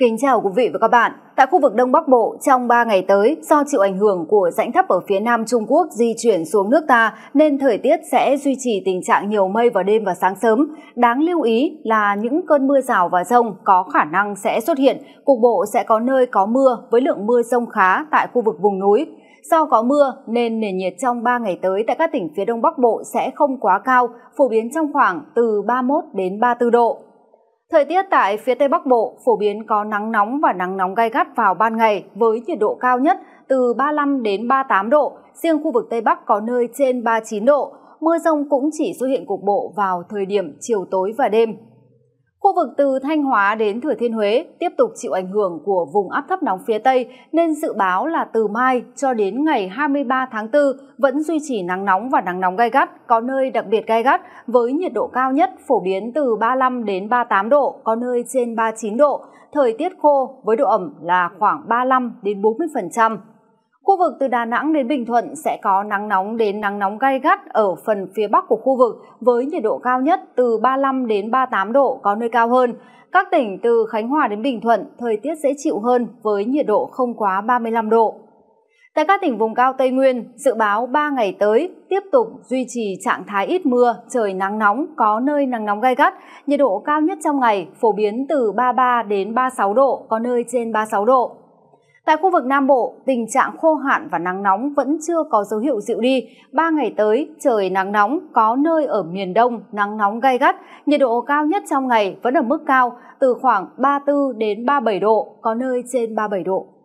Kính chào quý vị và các bạn. Tại khu vực Đông Bắc Bộ, trong 3 ngày tới, do chịu ảnh hưởng của rãnh thấp ở phía Nam Trung Quốc di chuyển xuống nước ta, nên thời tiết sẽ duy trì tình trạng nhiều mây vào đêm và sáng sớm. Đáng lưu ý là những cơn mưa rào và rông có khả năng sẽ xuất hiện, cục bộ sẽ có nơi có mưa với lượng mưa rông khá tại khu vực vùng núi. Do có mưa nên nền nhiệt trong 3 ngày tới tại các tỉnh phía Đông Bắc Bộ sẽ không quá cao, phổ biến trong khoảng từ 31 đến 34 độ. Thời tiết tại phía Tây Bắc Bộ phổ biến có nắng nóng và nắng nóng gai gắt vào ban ngày với nhiệt độ cao nhất từ 35 đến 38 độ, riêng khu vực Tây Bắc có nơi trên 39 độ. Mưa rông cũng chỉ xuất hiện cục bộ vào thời điểm chiều tối và đêm. Khu vực từ Thanh Hóa đến Thừa Thiên Huế tiếp tục chịu ảnh hưởng của vùng áp thấp nóng phía Tây nên dự báo là từ mai cho đến ngày 23 tháng 4 vẫn duy trì nắng nóng và nắng nóng gai gắt, có nơi đặc biệt gai gắt với nhiệt độ cao nhất phổ biến từ 35 đến 38 độ, có nơi trên 39 độ. Thời tiết khô với độ ẩm là khoảng 35 đến 40%. Khu vực từ Đà Nẵng đến Bình Thuận sẽ có nắng nóng đến nắng nóng gai gắt ở phần phía bắc của khu vực với nhiệt độ cao nhất từ 35 đến 38 độ có nơi cao hơn. Các tỉnh từ Khánh Hòa đến Bình Thuận thời tiết dễ chịu hơn với nhiệt độ không quá 35 độ. Tại các tỉnh vùng cao Tây Nguyên, dự báo 3 ngày tới tiếp tục duy trì trạng thái ít mưa, trời nắng nóng, có nơi nắng nóng gai gắt, nhiệt độ cao nhất trong ngày phổ biến từ 33 đến 36 độ, có nơi trên 36 độ. Tại khu vực Nam Bộ, tình trạng khô hạn và nắng nóng vẫn chưa có dấu hiệu dịu đi. Ba ngày tới, trời nắng nóng, có nơi ở miền Đông nắng nóng gai gắt, nhiệt độ cao nhất trong ngày vẫn ở mức cao từ khoảng 34 đến 37 độ, có nơi trên 37 độ.